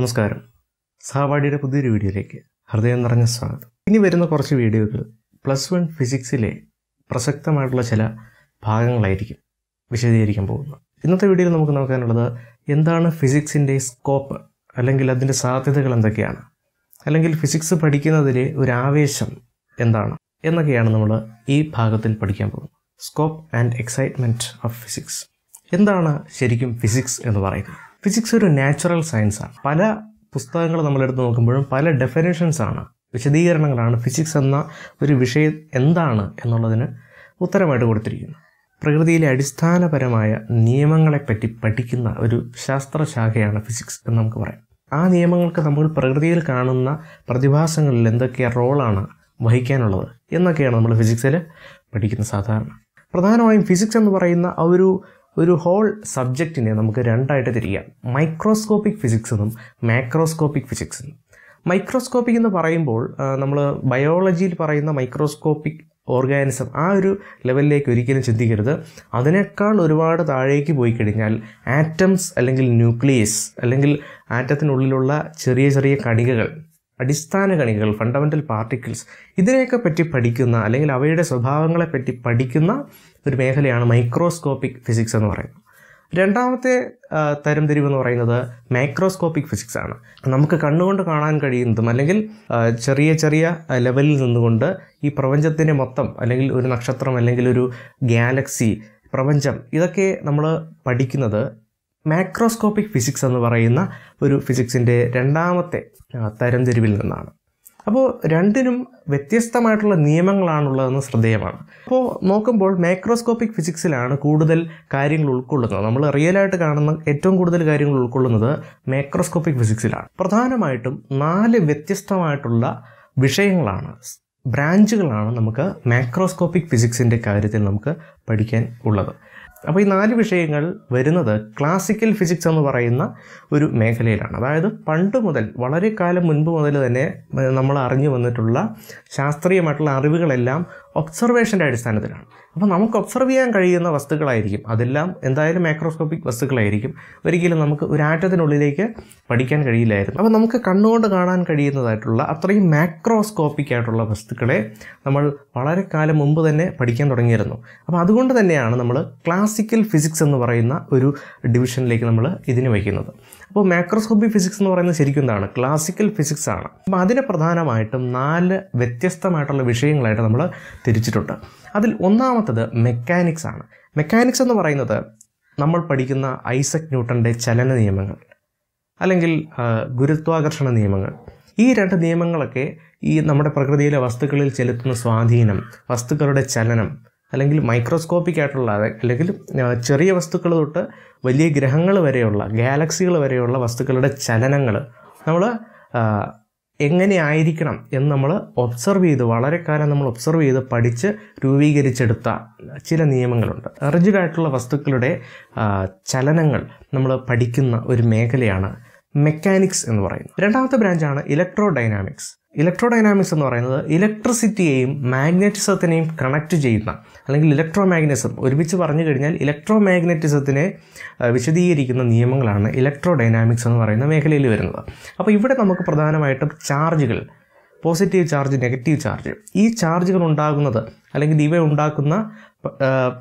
നമസ്കാരം സഹപാഠിയുടെ പുതിയൊരു വീഡിയോയിലേക്ക് ഹൃദയം നിറഞ്ഞ സ്വാഗതം ഇനി വരുന്ന കുറച്ച് വീഡിയോകൾ പ്ലസ് വൺ ഫിസിക്സിലെ പ്രസക്തമായിട്ടുള്ള ചില ഭാഗങ്ങളായിരിക്കും വിശദീകരിക്കാൻ പോകുന്നത് ഇന്നത്തെ വീഡിയോയിൽ നമുക്ക് നോക്കാനുള്ളത് എന്താണ് ഫിസിക്സിൻ്റെ സ്കോപ്പ് അല്ലെങ്കിൽ അതിൻ്റെ സാധ്യതകൾ എന്തൊക്കെയാണ് അല്ലെങ്കിൽ ഫിസിക്സ് പഠിക്കുന്നതിലെ ഒരു ആവേശം എന്താണ് എന്നൊക്കെയാണ് നമ്മൾ ഈ ഭാഗത്തിൽ പഠിക്കാൻ പോകുന്നത് scope and excitement of physics എന്താണ് ശരിക്കും ഫിസിക്സ് എന്ന് പറയുന്നത് ഫിസിക്സ് ഒരു നാച്ചുറൽ സയൻസാണ് പല പുസ്തകങ്ങൾ നമ്മളെടുത്ത് നോക്കുമ്പോഴും പല ഡെഫിനേഷൻസാണ് വിശദീകരണങ്ങളാണ് ഫിസിക്സ് എന്ന ഒരു വിഷയം എന്താണ് എന്നുള്ളതിന് ഉത്തരമായിട്ട് കൊടുത്തിരിക്കുന്നത് പ്രകൃതിയിലെ അടിസ്ഥാനപരമായ നിയമങ്ങളെപ്പറ്റി പഠിക്കുന്ന ഒരു ശാസ്ത്രശാഖയാണ് ഫിസിക്സ് എന്ന് നമുക്ക് പറയാം ആ നിയമങ്ങൾക്ക് നമ്മൾ പ്രകൃതിയിൽ കാണുന്ന പ്രതിഭാസങ്ങളിൽ എന്തൊക്കെ റോളാണ് വഹിക്കാനുള്ളത് എന്നൊക്കെയാണ് നമ്മൾ ഫിസിക്സിൽ പഠിക്കുന്നത് സാധാരണ പ്രധാനമായും ഫിസിക്സ് എന്ന് പറയുന്ന ആ ഒരു ഒരു ഹോൾ സബ്ജക്റ്റിനെ നമുക്ക് രണ്ടായിട്ട് തിരിക്കാം മൈക്രോസ്കോപ്പിക് ഫിസിക്സ് എന്നും മാക്രോസ്കോപ്പിക് ഫിസിക്സ് എന്നും മൈക്രോസ്കോപ്പിക് എന്ന് പറയുമ്പോൾ നമ്മൾ ബയോളജിയിൽ പറയുന്ന മൈക്രോസ്കോപ്പിക് ഓർഗാനിസം ആ ഒരു ലെവലിലേക്ക് ഒരിക്കലും ചിന്തിക്കരുത് അതിനേക്കാൾ ഒരുപാട് താഴേക്ക് പോയി കഴിഞ്ഞാൽ ആറ്റംസ് അല്ലെങ്കിൽ ന്യൂക്ലിയസ് അല്ലെങ്കിൽ ആറ്റത്തിനുള്ളിലുള്ള ചെറിയ ചെറിയ കണികകൾ അടിസ്ഥാന കണികകൾ ഫണ്ടമെൻ്റൽ പാർട്ടിക്കിൾസ് ഇതിനെയൊക്കെ പറ്റി പഠിക്കുന്ന അല്ലെങ്കിൽ അവയുടെ സ്വഭാവങ്ങളെ പറ്റി പഠിക്കുന്ന ഒരു മേഖലയാണ് മൈക്രോസ്കോപ്പിക് ഫിസിക്സ് എന്ന് പറയുന്നത് രണ്ടാമത്തെ എന്ന് പറയുന്നത് മൈക്രോസ്കോപ്പിക് ഫിസിക്സ് ആണ് നമുക്ക് കണ്ണുകൊണ്ട് കാണാൻ കഴിയുന്നതും അല്ലെങ്കിൽ ചെറിയ ചെറിയ ലെവലിൽ നിന്നുകൊണ്ട് ഈ പ്രപഞ്ചത്തിൻ്റെ മൊത്തം അല്ലെങ്കിൽ ഒരു നക്ഷത്രം അല്ലെങ്കിൽ ഒരു ഗാലക്സി പ്രപഞ്ചം ഇതൊക്കെ നമ്മൾ പഠിക്കുന്നത് മാക്രോസ്കോപ്പിക് ഫിസിക്സ് എന്ന് പറയുന്ന ഒരു ഫിസിക്സിൻ്റെ രണ്ടാമത്തെ തരംതിരിവിൽ നിന്നാണ് അപ്പോൾ രണ്ടിനും വ്യത്യസ്തമായിട്ടുള്ള നിയമങ്ങളാണുള്ളതെന്ന് ശ്രദ്ധേയമാണ് അപ്പോൾ നോക്കുമ്പോൾ മൈക്രോസ്കോപ്പിക് ഫിസിക്സിലാണ് കൂടുതൽ കാര്യങ്ങൾ ഉൾക്കൊള്ളുന്നത് നമ്മൾ റിയലായിട്ട് കാണുന്ന ഏറ്റവും കൂടുതൽ കാര്യങ്ങൾ ഉൾക്കൊള്ളുന്നത് മൈക്രോസ്കോപ്പിക് ഫിസിക്സിലാണ് പ്രധാനമായിട്ടും നാല് വ്യത്യസ്തമായിട്ടുള്ള വിഷയങ്ങളാണ് ബ്രാഞ്ചുകളാണ് നമുക്ക് മാക്രോസ്കോപ്പിക് ഫിസിക്സിൻ്റെ കാര്യത്തിൽ നമുക്ക് പഠിക്കാൻ ഉള്ളത് അപ്പോൾ ഈ നാല് വിഷയങ്ങൾ വരുന്നത് ക്ലാസിക്കൽ ഫിസിക്സ് എന്ന് പറയുന്ന ഒരു മേഖലയിലാണ് അതായത് പണ്ട് മുതൽ വളരെ കാലം മുൻപ് മുതൽ തന്നെ നമ്മൾ അറിഞ്ഞു വന്നിട്ടുള്ള ശാസ്ത്രീയമായിട്ടുള്ള അറിവുകളെല്ലാം ഒബ്സർവേഷൻ്റെ അടിസ്ഥാനത്തിലാണ് അപ്പോൾ നമുക്ക് ഒബ്സർവ് ചെയ്യാൻ കഴിയുന്ന വസ്തുക്കളായിരിക്കും അതെല്ലാം എന്തായാലും മാക്രോസ്കോപ്പിക് വസ്തുക്കളായിരിക്കും ഒരിക്കലും നമുക്ക് ഒരു ആറ്റത്തിനുള്ളിലേക്ക് പഠിക്കാൻ കഴിയില്ലായിരുന്നു അപ്പോൾ നമുക്ക് കണ്ണുകൊണ്ട് കാണാൻ കഴിയുന്നതായിട്ടുള്ള അത്രയും മാക്രോസ്കോപ്പിക് ആയിട്ടുള്ള വസ്തുക്കളെ നമ്മൾ വളരെ കാലം മുമ്പ് തന്നെ പഠിക്കാൻ തുടങ്ങിയിരുന്നു അപ്പോൾ അതുകൊണ്ട് തന്നെയാണ് നമ്മൾ ക്ലാസിക്കൽ ഫിസിക്സ് എന്ന് പറയുന്ന ഒരു ഡിവിഷനിലേക്ക് നമ്മൾ ഇതിന് വയ്ക്കുന്നത് അപ്പോൾ മാക്രോസ്കോപ്പിക് ഫിസിക്സ് എന്ന് പറയുന്നത് ശരിക്കും എന്താണ് ക്ലാസിക്കൽ ഫിസിക്സ് ആണ് അപ്പോൾ അതിനെ പ്രധാനമായിട്ടും നാല് വ്യത്യസ്തമായിട്ടുള്ള വിഷയങ്ങളായിട്ട് നമ്മൾ തിരിച്ചിട്ടുണ്ട് അതിൽ ഒന്നാമത്തത് മെക്കാനിക്സ് ആണ് മെക്കാനിക്സ് എന്ന് പറയുന്നത് നമ്മൾ പഠിക്കുന്ന ഐസക് ന്യൂട്ടൻ്റെ ചലന നിയമങ്ങൾ അല്ലെങ്കിൽ ഗുരുത്വാകർഷണ നിയമങ്ങൾ ഈ രണ്ട് നിയമങ്ങളൊക്കെ ഈ നമ്മുടെ പ്രകൃതിയിലെ വസ്തുക്കളിൽ ചെലുത്തുന്ന സ്വാധീനം വസ്തുക്കളുടെ ചലനം അല്ലെങ്കിൽ മൈക്രോസ്കോപ്പിക് ആയിട്ടുള്ള അല്ലെങ്കിൽ ചെറിയ വസ്തുക്കൾ തൊട്ട് വലിയ ഗ്രഹങ്ങൾ വരെയുള്ള ഗാലക്സികൾ വരെയുള്ള വസ്തുക്കളുടെ ചലനങ്ങൾ നമ്മൾ എങ്ങനെ ആയിരിക്കണം എന്ന് നമ്മൾ ഒബ്സർവ് ചെയ്ത് വളരെ കാലം നമ്മൾ ഒബ്സർവ് ചെയ്ത് പഠിച്ച് രൂപീകരിച്ചെടുത്ത ചില നിയമങ്ങളുണ്ട് റിജിഡായിട്ടുള്ള വസ്തുക്കളുടെ ചലനങ്ങൾ നമ്മൾ പഠിക്കുന്ന ഒരു മേഖലയാണ് മെക്കാനിക്സ് എന്ന് പറയുന്നത് രണ്ടാമത്തെ ബ്രാഞ്ചാണ് ഇലക്ട്രോ ഡൈനാമിക്സ് ഇലക്ട്രോഡൈനാമിക്സ് എന്ന് പറയുന്നത് ഇലക്ട്രിസിറ്റിയെയും മാഗ്നറ്റിസത്തിനെയും കണക്ട് ചെയ്യുന്ന അല്ലെങ്കിൽ ഇലക്ട്രോ മാഗ്നറ്റിസം ഒരുമിച്ച് പറഞ്ഞു കഴിഞ്ഞാൽ ഇലക്ട്രോ മാഗ്നറ്റിസത്തിനെ വിശദീകരിക്കുന്ന നിയമങ്ങളാണ് ഇലക്ട്രോ ഡൈനാമിക്സ് എന്ന് പറയുന്ന മേഖലയിൽ വരുന്നത് അപ്പോൾ ഇവിടെ നമുക്ക് പ്രധാനമായിട്ടും ചാർജുകൾ പോസിറ്റീവ് ചാർജ് നെഗറ്റീവ് ചാർജ് ഈ ചാർജുകൾ ഉണ്ടാകുന്നത് അല്ലെങ്കിൽ ഇവ ഉണ്ടാക്കുന്ന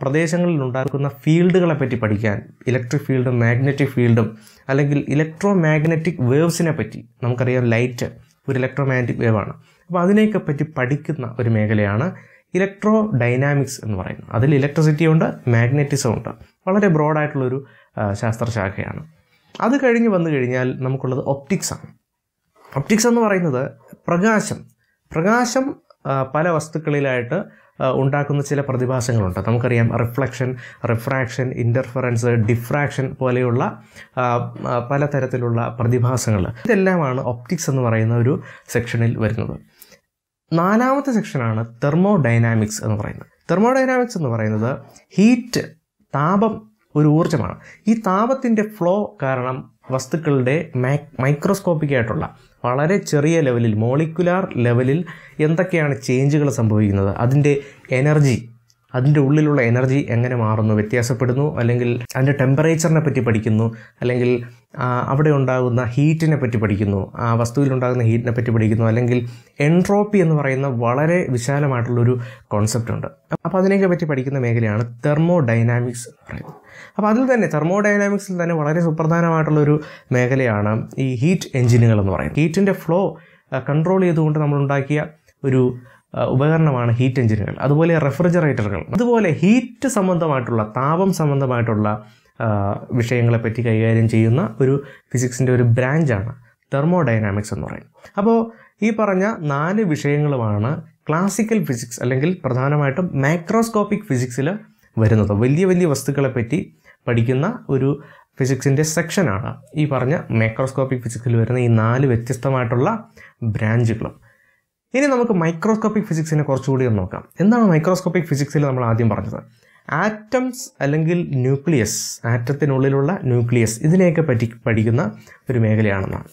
പ്രദേശങ്ങളിൽ ഉണ്ടാക്കുന്ന ഫീൽഡുകളെ പറ്റി പഠിക്കാൻ ഇലക്ട്രിക് ഫീൽഡും മാഗ്നറ്റിക് ഫീൽഡും അല്ലെങ്കിൽ ഇലക്ട്രോ മാഗ്നറ്റിക് വേവ്സിനെ പറ്റി നമുക്കറിയാം ലൈറ്റ് ഒരു ഇലക്ട്രോ വേവ് ആണ് അപ്പോൾ അതിനെയൊക്കെ പറ്റി പഠിക്കുന്ന ഒരു മേഖലയാണ് ഇലക്ട്രോ ഡൈനാമിക്സ് എന്ന് പറയുന്നത് അതിൽ ഇലക്ട്രിസിറ്റി ഉണ്ട് മാഗ്നറ്റിസം ഉണ്ട് വളരെ ബ്രോഡായിട്ടുള്ളൊരു ശാസ്ത്രശാഖയാണ് അത് കഴിഞ്ഞ് വന്നു കഴിഞ്ഞാൽ നമുക്കുള്ളത് ഒപ്റ്റിക്സാണ് ഒപ്റ്റിക്സ് എന്ന് പറയുന്നത് പ്രകാശം പ്രകാശം പല വസ്തുക്കളിലായിട്ട് ഉണ്ടാക്കുന്ന ചില പ്രതിഭാസങ്ങളുണ്ട് നമുക്കറിയാം റിഫ്ലക്ഷൻ റിഫ്രാക്ഷൻ ഇൻ്റർഫറൻസ് ഡിഫ്രാക്ഷൻ പോലെയുള്ള പലതരത്തിലുള്ള പ്രതിഭാസങ്ങൾ ഇതെല്ലാമാണ് ഒപ്റ്റിക്സ് എന്ന് പറയുന്ന ഒരു സെക്ഷനിൽ വരുന്നത് നാലാമത്തെ സെക്ഷനാണ് തെർമോ ഡൈനാമിക്സ് എന്ന് പറയുന്നത് തെർമോ ഡൈനാമിക്സ് എന്ന് പറയുന്നത് ഹീറ്റ് താപം ഒരു ഊർജ്ജമാണ് ഈ താപത്തിൻ്റെ ഫ്ലോ കാരണം വസ്തുക്കളുടെ മൈക്രോസ്കോപ്പിക് ആയിട്ടുള്ള വളരെ ചെറിയ ലെവലിൽ മോളിക്കുലാർ ലെവലിൽ എന്തൊക്കെയാണ് ചേഞ്ചുകൾ സംഭവിക്കുന്നത് അതിൻ്റെ എനർജി അതിൻ്റെ ഉള്ളിലുള്ള എനർജി എങ്ങനെ മാറുന്നു വ്യത്യാസപ്പെടുന്നു അല്ലെങ്കിൽ അതിൻ്റെ ടെമ്പറേച്ചറിനെ പറ്റി പഠിക്കുന്നു അല്ലെങ്കിൽ അവിടെ ഉണ്ടാകുന്ന ഹീറ്റിനെ പറ്റി പഠിക്കുന്നു ആ വസ്തുവിലുണ്ടാകുന്ന ഹീറ്റിനെ പറ്റി പഠിക്കുന്നു അല്ലെങ്കിൽ എൻട്രോപ്പി എന്ന് പറയുന്ന വളരെ വിശാലമായിട്ടുള്ളൊരു കോൺസെപ്റ്റ് ഉണ്ട് അപ്പോൾ അതിനെയൊക്കെ പറ്റി പഠിക്കുന്ന മേഖലയാണ് തെർമോ ഡൈനാമിക്സ് എന്ന് പറയുന്നത് അപ്പോൾ അതിൽ തന്നെ തെർമോ ഡൈനാമിക്സിൽ തന്നെ വളരെ സുപ്രധാനമായിട്ടുള്ളൊരു മേഖലയാണ് ഈ ഹീറ്റ് എഞ്ചിനുകൾ എന്ന് പറയുന്നത് ഹീറ്റിൻ്റെ ഫ്ലോ കൺട്രോൾ ചെയ്തുകൊണ്ട് നമ്മളുണ്ടാക്കിയ ഒരു ഉപകരണമാണ് ഹീറ്റ് എഞ്ചിനുകൾ അതുപോലെ റെഫ്രിജറേറ്ററുകൾ അതുപോലെ ഹീറ്റ് സംബന്ധമായിട്ടുള്ള താപം സംബന്ധമായിട്ടുള്ള വിഷയങ്ങളെപ്പറ്റി കൈകാര്യം ചെയ്യുന്ന ഒരു ഫിസിക്സിൻ്റെ ഒരു ബ്രാഞ്ചാണ് തെർമോഡൈനാമിക്സ് എന്ന് പറയും അപ്പോൾ ഈ പറഞ്ഞ നാല് വിഷയങ്ങളുമാണ് ക്ലാസിക്കൽ ഫിസിക്സ് അല്ലെങ്കിൽ പ്രധാനമായിട്ടും മാക്രോസ്കോപ്പിക് ഫിസിക്സിൽ വരുന്നത് വലിയ വലിയ വസ്തുക്കളെപ്പറ്റി പഠിക്കുന്ന ഒരു ഫിസിക്സിൻ്റെ സെക്ഷനാണ് ഈ പറഞ്ഞ മൈക്രോസ്കോപ്പിക് ഫിസിക്സിൽ വരുന്ന ഈ നാല് വ്യത്യസ്തമായിട്ടുള്ള ബ്രാഞ്ചുകളും ഇനി നമുക്ക് മൈക്രോസ്കോപ്പിക് ഫിസിക്സിനെ കുറച്ചുകൂടി ഒന്ന് നോക്കാം എന്താണ് മൈക്രോസ്കോപ്പിക് ഫിസിക്സിൽ നമ്മൾ ആദ്യം പറഞ്ഞത് ആറ്റംസ് അല്ലെങ്കിൽ ന്യൂക്ലിയസ് ആറ്റത്തിനുള്ളിലുള്ള ന്യൂക്ലിയസ് ഇതിനെയൊക്കെ പറ്റി പഠിക്കുന്ന ഒരു മേഖലയാണെന്നാണ്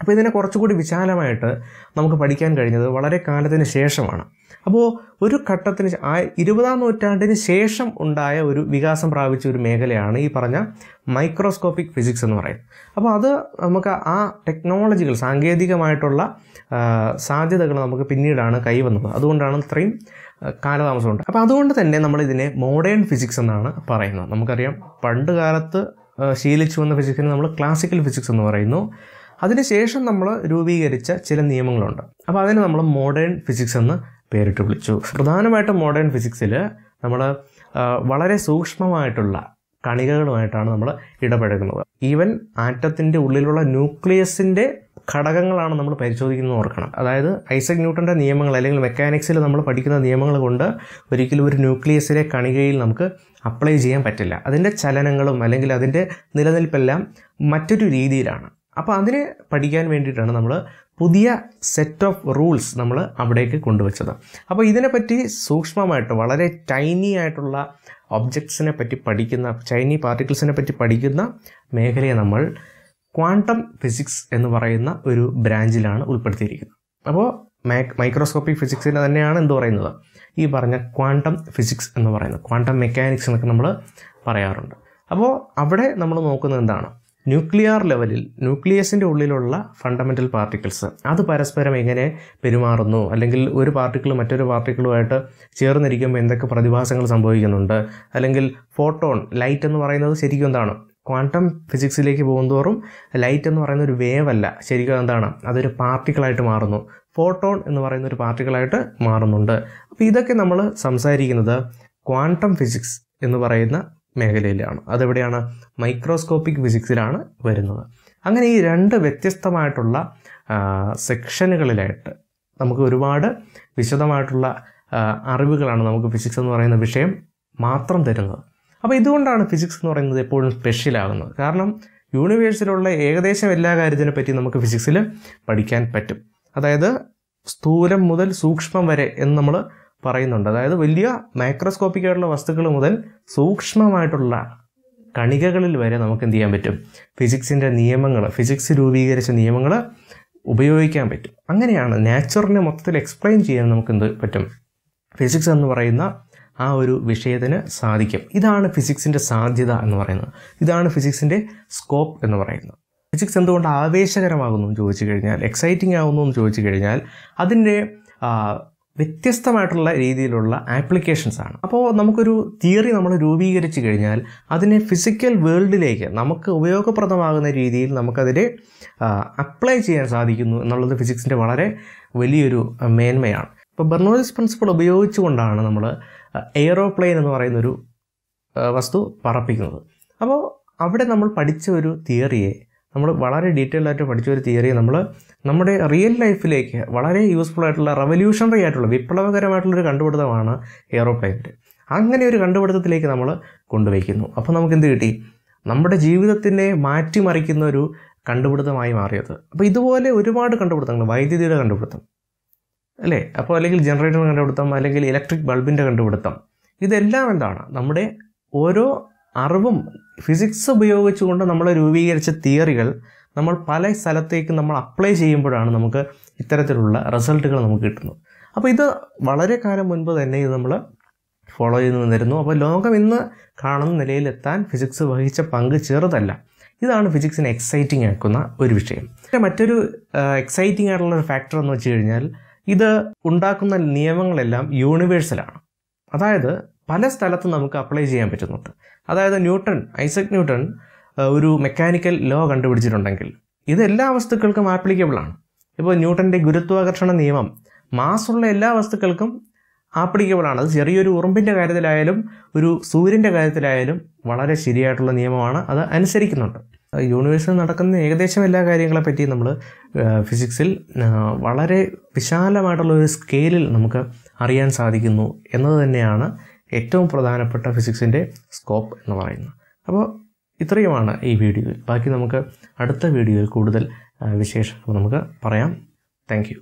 അപ്പോൾ ഇതിനെ കുറച്ചുകൂടി വിശാലമായിട്ട് നമുക്ക് പഠിക്കാൻ കഴിഞ്ഞത് വളരെ കാലത്തിന് ശേഷമാണ് അപ്പോൾ ഒരു ഘട്ടത്തിന് ആ ഇരുപതാം നൂറ്റാണ്ടിന് ശേഷം ഉണ്ടായ ഒരു വികാസം പ്രാപിച്ച ഒരു മേഖലയാണ് ഈ പറഞ്ഞ മൈക്രോസ്കോപ്പിക് ഫിസിക്സ് എന്ന് പറയുന്നത് അപ്പോൾ അത് നമുക്ക് ആ ടെക്നോളജികൾ സാങ്കേതികമായിട്ടുള്ള സാധ്യതകൾ നമുക്ക് പിന്നീടാണ് കൈവന്നത് അതുകൊണ്ടാണ് ഇത്രയും കാലതാമസമുണ്ട് അപ്പോൾ അതുകൊണ്ട് തന്നെ നമ്മൾ ഇതിനെ മോഡേൺ ഫിസിക്സ് എന്നാണ് പറയുന്നത് നമുക്കറിയാം പണ്ട് കാലത്ത് ശീലിച്ചു വന്ന ഫിസിക്സിനെ നമ്മൾ ക്ലാസിക്കൽ ഫിസിക്സ് എന്ന് പറയുന്നു അതിനുശേഷം നമ്മൾ രൂപീകരിച്ച ചില നിയമങ്ങളുണ്ട് അപ്പോൾ അതിനെ നമ്മൾ മോഡേൺ ഫിസിക്സ് എന്ന് പേരിട്ട് വിളിച്ചു പ്രധാനമായിട്ടും മോഡേൺ ഫിസിക്സിൽ നമ്മൾ വളരെ സൂക്ഷ്മമായിട്ടുള്ള കണികകളുമായിട്ടാണ് നമ്മൾ ഇടപഴകുന്നത് ഈവൻ ആറ്റത്തിൻ്റെ ഉള്ളിലുള്ള ന്യൂക്ലിയസിൻ്റെ ഘടകങ്ങളാണ് നമ്മൾ പരിശോധിക്കുന്നത് ഓർക്കണം അതായത് ഐസക് ന്യൂട്ടൻ്റെ നിയമങ്ങൾ അല്ലെങ്കിൽ മെക്കാനിക്സിൽ നമ്മൾ പഠിക്കുന്ന നിയമങ്ങൾ കൊണ്ട് ഒരിക്കലും ഒരു ന്യൂക്ലിയസിലെ കണികയിൽ നമുക്ക് അപ്ലൈ ചെയ്യാൻ പറ്റില്ല അതിൻ്റെ ചലനങ്ങളും അല്ലെങ്കിൽ അതിൻ്റെ നിലനിൽപ്പെല്ലാം മറ്റൊരു രീതിയിലാണ് അപ്പോൾ അതിനെ പഠിക്കാൻ വേണ്ടിയിട്ടാണ് നമ്മൾ പുതിയ സെറ്റ് ഓഫ് റൂൾസ് നമ്മൾ അവിടേക്ക് കൊണ്ടുവച്ചത് അപ്പോൾ ഇതിനെപ്പറ്റി സൂക്ഷ്മമായിട്ട് വളരെ ടൈനി ആയിട്ടുള്ള ഒബ്ജക്ട്സിനെ പറ്റി പഠിക്കുന്ന ചൈനി പാർട്ടിക്കിൾസിനെ പറ്റി പഠിക്കുന്ന മേഖലയെ നമ്മൾ ക്വാണ്ടം ഫിസിക്സ് എന്ന് പറയുന്ന ഒരു ബ്രാഞ്ചിലാണ് ഉൾപ്പെടുത്തിയിരിക്കുന്നത് അപ്പോൾ മൈക്രോസ്കോപ്പിക് ഫിസിക്സിനെ തന്നെയാണ് എന്ത് പറയുന്നത് ഈ പറഞ്ഞ ക്വാണ്ടം ഫിസിക്സ് എന്ന് പറയുന്നത് ക്വാണ്ടം മെക്കാനിക്സ് എന്നൊക്കെ നമ്മൾ പറയാറുണ്ട് അപ്പോൾ അവിടെ നമ്മൾ നോക്കുന്നത് എന്താണ് ന്യൂക്ലിയർ ലെവലിൽ ന്യൂക്ലിയസിൻ്റെ ഉള്ളിലുള്ള ഫണ്ടമെൻ്റൽ പാർട്ടിക്കിൾസ് അത് പരസ്പരം എങ്ങനെ പെരുമാറുന്നു അല്ലെങ്കിൽ ഒരു പാർട്ടിക്കിൾ മറ്റൊരു പാർട്ടിക്കിളുമായിട്ട് ചേർന്നിരിക്കുമ്പോൾ എന്തൊക്കെ പ്രതിഭാസങ്ങൾ സംഭവിക്കുന്നുണ്ട് അല്ലെങ്കിൽ ഫോട്ടോൺ ലൈറ്റ് എന്ന് പറയുന്നത് ശരിക്കും എന്താണ് ക്വാണ്ടം ഫിസിക്സിലേക്ക് പോകുന്തോറും ലൈറ്റ് എന്ന് പറയുന്ന ഒരു വേവ് അല്ല ശരിക്കും എന്താണ് അതൊരു പാർട്ടിക്കിളായിട്ട് മാറുന്നു ഫോട്ടോൺ എന്ന് പറയുന്ന ഒരു പാർട്ടിക്കിളായിട്ട് മാറുന്നുണ്ട് അപ്പോൾ ഇതൊക്കെ നമ്മൾ സംസാരിക്കുന്നത് ക്വാണ്ടം ഫിസിക്സ് എന്ന് പറയുന്ന മേഖലയിലാണ് അതെവിടെയാണ് മൈക്രോസ്കോപ്പിക് ഫിസിക്സിലാണ് വരുന്നത് അങ്ങനെ ഈ രണ്ട് വ്യത്യസ്തമായിട്ടുള്ള സെക്ഷനുകളിലായിട്ട് നമുക്ക് ഒരുപാട് വിശദമായിട്ടുള്ള അറിവുകളാണ് നമുക്ക് ഫിസിക്സ് എന്ന് പറയുന്ന വിഷയം മാത്രം തരുന്നത് അപ്പോൾ ഇതുകൊണ്ടാണ് ഫിസിക്സ് എന്ന് പറയുന്നത് എപ്പോഴും സ്പെഷ്യൽ ആകുന്നത് കാരണം യൂണിവേഴ്സിലുള്ള ഏകദേശം എല്ലാ കാര്യത്തിനെ പറ്റി നമുക്ക് ഫിസിക്സിൽ പഠിക്കാൻ പറ്റും അതായത് സ്ഥൂലം മുതൽ സൂക്ഷ്മം വരെ എന്ന് നമ്മൾ പറയുന്നുണ്ട് അതായത് വലിയ മൈക്രോസ്കോപ്പിക് ആയിട്ടുള്ള വസ്തുക്കൾ മുതൽ സൂക്ഷ്മമായിട്ടുള്ള കണികകളിൽ വരെ നമുക്ക് എന്ത് ചെയ്യാൻ പറ്റും ഫിസിക്സിൻ്റെ നിയമങ്ങൾ ഫിസിക്സ് രൂപീകരിച്ച നിയമങ്ങൾ ഉപയോഗിക്കാൻ പറ്റും അങ്ങനെയാണ് നാച്ചുറിനെ മൊത്തത്തിൽ എക്സ്പ്ലെയിൻ ചെയ്യാൻ നമുക്ക് എന്ത് പറ്റും ഫിസിക്സ് എന്ന് പറയുന്ന ആ ഒരു വിഷയത്തിന് സാധിക്കും ഇതാണ് ഫിസിക്സിൻ്റെ സാധ്യത എന്ന് പറയുന്നത് ഇതാണ് ഫിസിക്സിൻ്റെ സ്കോപ്പ് എന്ന് പറയുന്നത് ഫിസിക്സ് എന്തുകൊണ്ട് ആവേശകരമാകുന്നു എന്ന് ചോദിച്ചു കഴിഞ്ഞാൽ എക്സൈറ്റിംഗ് ആകുന്നു എന്ന് ചോദിച്ചു കഴിഞ്ഞാൽ അതിൻ്റെ വ്യത്യസ്തമായിട്ടുള്ള രീതിയിലുള്ള ആപ്ലിക്കേഷൻസ് ആണ് അപ്പോൾ നമുക്കൊരു തിയറി നമ്മൾ രൂപീകരിച്ചു കഴിഞ്ഞാൽ അതിനെ ഫിസിക്കൽ വേൾഡിലേക്ക് നമുക്ക് ഉപയോഗപ്രദമാകുന്ന രീതിയിൽ നമുക്കതിനെ അപ്ലൈ ചെയ്യാൻ സാധിക്കുന്നു എന്നുള്ളത് ഫിസിക്സിൻ്റെ വളരെ വലിയൊരു മേന്മയാണ് ഇപ്പോൾ ബെർണോളിസ് പ്രിൻസിപ്പിൾ ഉപയോഗിച്ചുകൊണ്ടാണ് നമ്മൾ എയറോപ്ലെയിൻ എന്ന് പറയുന്നൊരു വസ്തു പറപ്പിക്കുന്നത് അപ്പോൾ അവിടെ നമ്മൾ പഠിച്ച ഒരു തിയറിയെ നമ്മൾ വളരെ ഡീറ്റെയിൽ ആയിട്ട് പഠിച്ച ഒരു തിയറിയെ നമ്മൾ നമ്മുടെ റിയൽ ലൈഫിലേക്ക് വളരെ യൂസ്ഫുൾ ആയിട്ടുള്ള റവല്യൂഷണറി ആയിട്ടുള്ള വിപ്ലവകരമായിട്ടുള്ളൊരു കണ്ടുപിടുത്തമാണ് എയറോപ്ലെയിനിൻ്റെ അങ്ങനെ ഒരു കണ്ടുപിടുത്തത്തിലേക്ക് നമ്മൾ കൊണ്ടുവയ്ക്കുന്നു അപ്പോൾ നമുക്ക് എന്ത് കിട്ടി നമ്മുടെ ജീവിതത്തിനെ മാറ്റിമറിക്കുന്ന ഒരു കണ്ടുപിടുത്തമായി മാറിയത് അപ്പോൾ ഇതുപോലെ ഒരുപാട് കണ്ടുപിടുത്തങ്ങൾ വൈദ്യുതിയുടെ കണ്ടുപിടുത്തം അല്ലേ അപ്പോൾ അല്ലെങ്കിൽ ജനറേറ്റർ കണ്ടുപിടുത്തം അല്ലെങ്കിൽ ഇലക്ട്രിക് ബൾബിൻ്റെ കണ്ടുപിടുത്തം ഇതെല്ലാം എന്താണ് നമ്മുടെ ഓരോ അറിവും ഫിസിക്സ് ഉപയോഗിച്ചുകൊണ്ട് നമ്മൾ രൂപീകരിച്ച തിയറികൾ നമ്മൾ പല സ്ഥലത്തേക്ക് നമ്മൾ അപ്ലൈ ചെയ്യുമ്പോഴാണ് നമുക്ക് ഇത്തരത്തിലുള്ള റിസൾട്ടുകൾ നമുക്ക് കിട്ടുന്നത് അപ്പോൾ ഇത് വളരെ കാലം മുൻപ് തന്നെ ഇത് നമ്മൾ ഫോളോ ചെയ്തു വന്നിരുന്നു അപ്പോൾ ലോകം ഇന്ന് കാണുന്ന നിലയിലെത്താൻ ഫിസിക്സ് വഹിച്ച പങ്ക് ചെറുതല്ല ഇതാണ് ഫിസിക്സിനെ എക്സൈറ്റിംഗ് ആക്കുന്ന ഒരു വിഷയം മറ്റൊരു എക്സൈറ്റിംഗ് ആയിട്ടുള്ള ഒരു ഫാക്ടർ എന്ന് വെച്ച് കഴിഞ്ഞാൽ ഇത് ഉണ്ടാക്കുന്ന നിയമങ്ങളെല്ലാം യൂണിവേഴ്സലാണ് അതായത് പല സ്ഥലത്തും നമുക്ക് അപ്ലൈ ചെയ്യാൻ പറ്റുന്നുണ്ട് അതായത് ന്യൂട്ടൺ ഐസക് ന്യൂട്ടൺ ഒരു മെക്കാനിക്കൽ ലോ കണ്ടുപിടിച്ചിട്ടുണ്ടെങ്കിൽ ഇത് എല്ലാ വസ്തുക്കൾക്കും ആപ്ലിക്കബിളാണ് ഇപ്പോൾ ന്യൂട്ടൻ്റെ ഗുരുത്വാകർഷണ നിയമം മാസുള്ള എല്ലാ വസ്തുക്കൾക്കും ആപ്ലിക്കബിളാണ് അത് ചെറിയൊരു ഉറുമ്പിൻ്റെ കാര്യത്തിലായാലും ഒരു സൂര്യൻ്റെ കാര്യത്തിലായാലും വളരെ ശരിയായിട്ടുള്ള നിയമമാണ് അത് അനുസരിക്കുന്നുണ്ട് യൂണിവേഴ്സിൽ നടക്കുന്ന ഏകദേശം എല്ലാ കാര്യങ്ങളെ പറ്റിയും നമ്മൾ ഫിസിക്സിൽ വളരെ വിശാലമായിട്ടുള്ള ഒരു സ്കെയിലിൽ നമുക്ക് അറിയാൻ സാധിക്കുന്നു എന്നത് തന്നെയാണ് ഏറ്റവും പ്രധാനപ്പെട്ട ഫിസിക്സിൻ്റെ സ്കോപ്പ് എന്ന് പറയുന്നത് അപ്പോൾ ഇത്രയുമാണ് ഈ വീഡിയോയിൽ ബാക്കി നമുക്ക് അടുത്ത വീഡിയോയിൽ കൂടുതൽ വിശേഷം നമുക്ക് പറയാം താങ്ക്